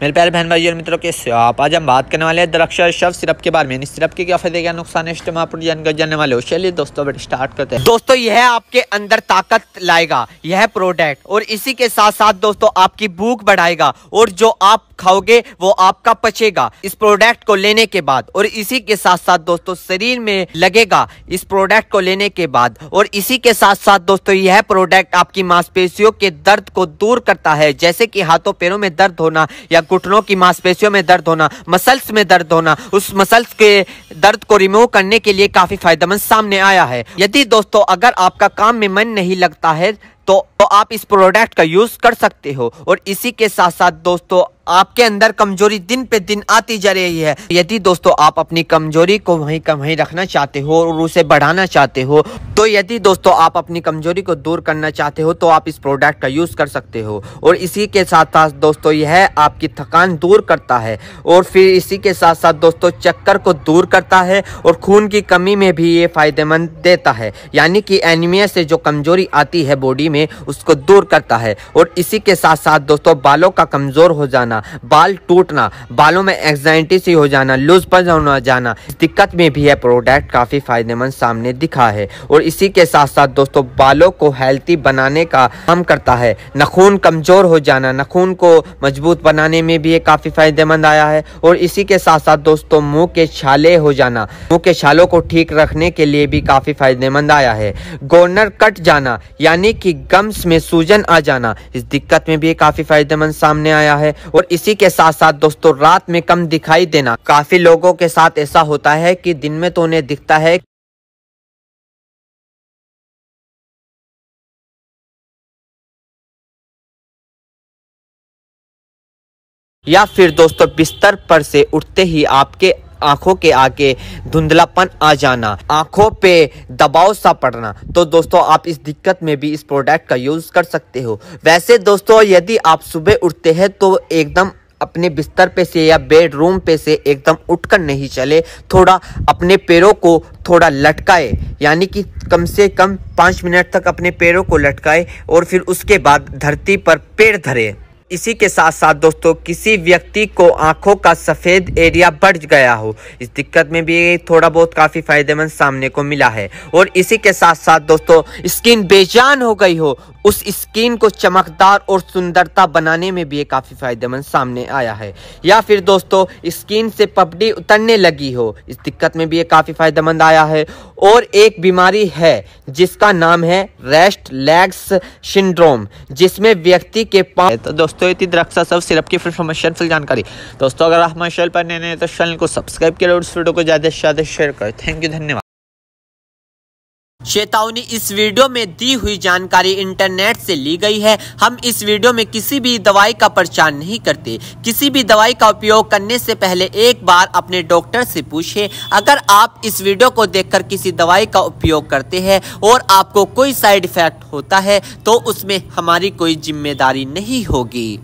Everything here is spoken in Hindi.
मेरे प्यारे बहन भाई और मित्रों के आप आज हम बात करने वाले हैं और शव सिरप के बारे में सिरप के क्या फायदे क्या नुकसान है इस्तेमाल आपको जानकर जानने वाले हो चलिए दोस्तों बट स्टार्ट करते हैं दोस्तों यह आपके अंदर ताकत लाएगा यह प्रोडक्ट और इसी के साथ साथ दोस्तों आपकी भूख बढ़ाएगा और जो आप खाओगे वो आपका पचेगा इस प्रोडक्ट को लेने के बाद और इसी के साथ साथ दोस्तों शरीर में लगेगा इस प्रोडक्ट को लेने के बाद और इसी के साथ साथ दोस्तों यह प्रोडक्ट आपकी मांसपेशियों के दर्द को दूर करता है जैसे कि हाथों पैरों में दर्द होना या घुटनों की मांसपेशियों में दर्द होना मसल्स में दर्द होना उस मसल्स के दर्द को रिमूव करने के लिए काफी फायदेमंद सामने आया है यदि दोस्तों अगर आपका काम में मन नहीं लगता है तो, तो आप इस प्रोडक्ट का यूज़ कर सकते हो और इसी के साथ साथ दोस्तों आपके अंदर कमजोरी दिन पे दिन आती जा रही है यदि दोस्तों आप अपनी कमजोरी को वहीं का वहीं रखना चाहते हो और उसे बढ़ाना चाहते हो तो यदि दोस्तों आप अपनी कमजोरी को दूर करना चाहते हो तो आप इस प्रोडक्ट का यूज़ कर सकते हो और इसी के साथ साथ दोस्तों यह आपकी थकान दूर करता है और फिर इसी के साथ साथ दोस्तों चक्कर को दूर करता है और खून की कमी में भी ये फायदेमंद देता है यानी कि एनीमिया से जो कमजोरी आती है बॉडी में में उसको दूर करता है और इसी के साथ साथ दोस्तों बालों का कमज़ोर हो जाना बाल टूटना बालों में एग्जाइटी सी हो जाना लूज होना जाना दिक्कत में भी यह प्रोडक्ट काफ़ी फ़ायदेमंद सामने दिखा है और इसी के साथ साथ दोस्तों बालों को हेल्थी बनाने का काम करता है नखून कमज़ोर हो जाना नखून को मजबूत बनाने में भी ये काफ़ी फ़ायदेमंद आया है और इसी के साथ साथ दोस्तों मुंह के छाले हो जाना मुंह के छालों को ठीक रखने के लिए भी काफ़ी फ़ायदेमंद आया है गोनर कट जाना यानी कि गम्स में सूजन आ जाना इस दिक्कत में भी काफी फायदेमंद सामने आया है और इसी के साथ साथ दोस्तों रात में कम दिखाई देना काफी लोगों के साथ ऐसा होता है कि दिन में तो उन्हें दिखता है या फिर दोस्तों बिस्तर पर से उठते ही आपके आंखों के आगे धुंधलापन आ जाना आंखों पे दबाव सा पड़ना तो दोस्तों आप इस दिक्कत में भी इस प्रोडक्ट का यूज़ कर सकते हो वैसे दोस्तों यदि आप सुबह उठते हैं तो एकदम अपने बिस्तर पे से या बेडरूम पे से एकदम उठकर नहीं चले थोड़ा अपने पैरों को थोड़ा लटकाए यानी कि कम से कम पाँच मिनट तक अपने पैरों को लटकाए और फिर उसके बाद धरती पर पेड़ धरे इसी के साथ साथ दोस्तों किसी व्यक्ति को आंखों का सफ़ेद एरिया बढ़ गया हो इस दिक्कत में भी थोड़ा बहुत काफ़ी फायदेमंद सामने को मिला है और इसी के साथ साथ दोस्तों स्किन बेजान हो गई हो उस स्किन को चमकदार और सुंदरता बनाने में भी ये काफ़ी फायदेमंद सामने आया है या फिर दोस्तों स्किन से पपड़ी उतरने लगी हो इस दिक्कत में भी ये काफ़ी फायदेमंद आया है और एक बीमारी है जिसका नाम है रेस्ट लेग्स सिंड्रोम जिसमें व्यक्ति के पास तो दोस्तों दोस्तों इतनी दरख्त सब सिरप की इन्फॉर्मेशन फिल जानकारी दोस्तों अगर आप हमारे चैनल पर नए नए तो चैनल को सब्सक्राइब करें और उस वीडियो को ज़्यादा से ज़्यादा शेयर करें थैंक यू धन्यवाद चेतावनी इस वीडियो में दी हुई जानकारी इंटरनेट से ली गई है हम इस वीडियो में किसी भी दवाई का प्रचार नहीं करते किसी भी दवाई का उपयोग करने से पहले एक बार अपने डॉक्टर से पूछें अगर आप इस वीडियो को देखकर किसी दवाई का उपयोग करते हैं और आपको कोई साइड इफेक्ट होता है तो उसमें हमारी कोई जिम्मेदारी नहीं होगी